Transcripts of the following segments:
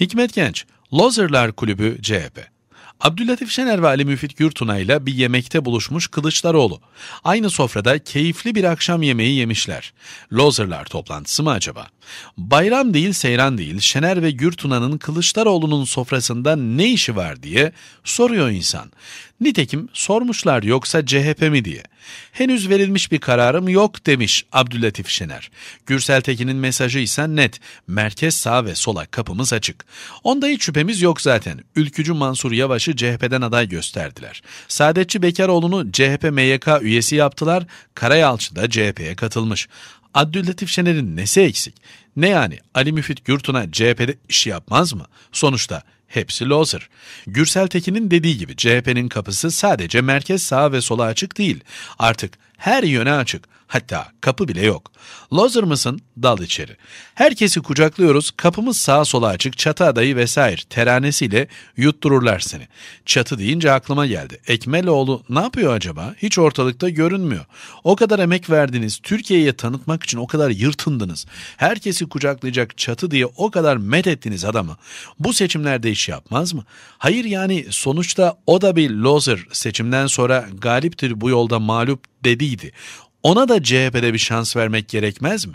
Hikmet Genç, Lozerler Kulübü CHP. Abdülatif Şener ve Ali Müfit Gürtuna ile bir yemekte buluşmuş Kılıçdaroğlu. Aynı sofrada keyifli bir akşam yemeği yemişler. Lozerlar toplantısı mı acaba? Bayram değil seyran değil Şener ve Gürtuna'nın Kılıçdaroğlu'nun sofrasında ne işi var diye soruyor insan. Nitekim sormuşlar yoksa CHP mi diye. Henüz verilmiş bir kararım yok demiş Abdülatif Şener. Gürsel Tekin'in mesajı ise net. Merkez sağ ve sola kapımız açık. Onda hiç şüphemiz yok zaten. Ülkücü Mansur Yavaş'ı CHP'den aday gösterdiler. Saadetçi Bekaroğlu'nu CHP MYK üyesi yaptılar. Karayalçı da CHP'ye katılmış. Abdülatif Şener'in nesi eksik? Ne yani Ali Müfit Gürtun'a CHP'de iş yapmaz mı? Sonuçta Hepsi loser. Gürsel Tekin'in dediği gibi CHP'nin kapısı sadece merkez sağa ve sola açık değil. Artık her yöne açık. Hatta kapı bile yok. Loser mısın? Dal içeri. Herkesi kucaklıyoruz. Kapımız sağa sola açık. Çatı adayı vesaire teranesiyle yuttururlar seni. Çatı deyince aklıma geldi. Ekmeloğlu ne yapıyor acaba? Hiç ortalıkta görünmüyor. O kadar emek verdiniz. Türkiye'ye tanıtmak için o kadar yırtındınız. Herkesi kucaklayacak çatı diye o kadar met ettiniz adamı. Bu seçimlerde iş yapmaz mı? Hayır yani sonuçta o da bir loser seçimden sonra galiptir bu yolda mağlup dediydi. Ona da CHP'de bir şans vermek gerekmez mi?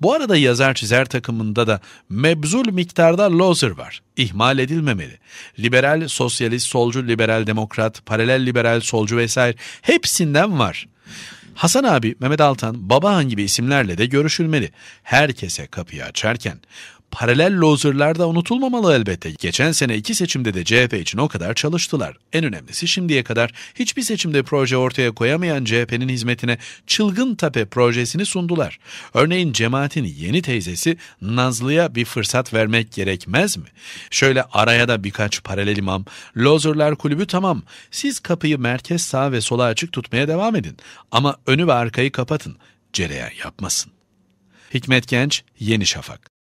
Bu arada yazar çizer takımında da mebzul miktarda loser var. İhmal edilmemeli. Liberal, sosyalist, solcu, liberal, demokrat, paralel liberal, solcu vesaire hepsinden var. Hasan abi, Mehmet Altan, Babahan gibi isimlerle de görüşülmeli. Herkese kapıyı açarken paralel lozerler da unutulmamalı elbette. Geçen sene iki seçimde de CHP için o kadar çalıştılar. En önemlisi şimdiye kadar hiçbir seçimde proje ortaya koyamayan CHP'nin hizmetine çılgın tape projesini sundular. Örneğin cemaatin yeni teyzesi Nazlı'ya bir fırsat vermek gerekmez mi? Şöyle araya da birkaç paralel imam, lozerler kulübü tamam. Siz kapıyı merkez sağ ve sola açık tutmaya devam edin. Ama önü ve arkayı kapatın. Cereyan yapmasın. Hikmet Genç, Yeni Şafak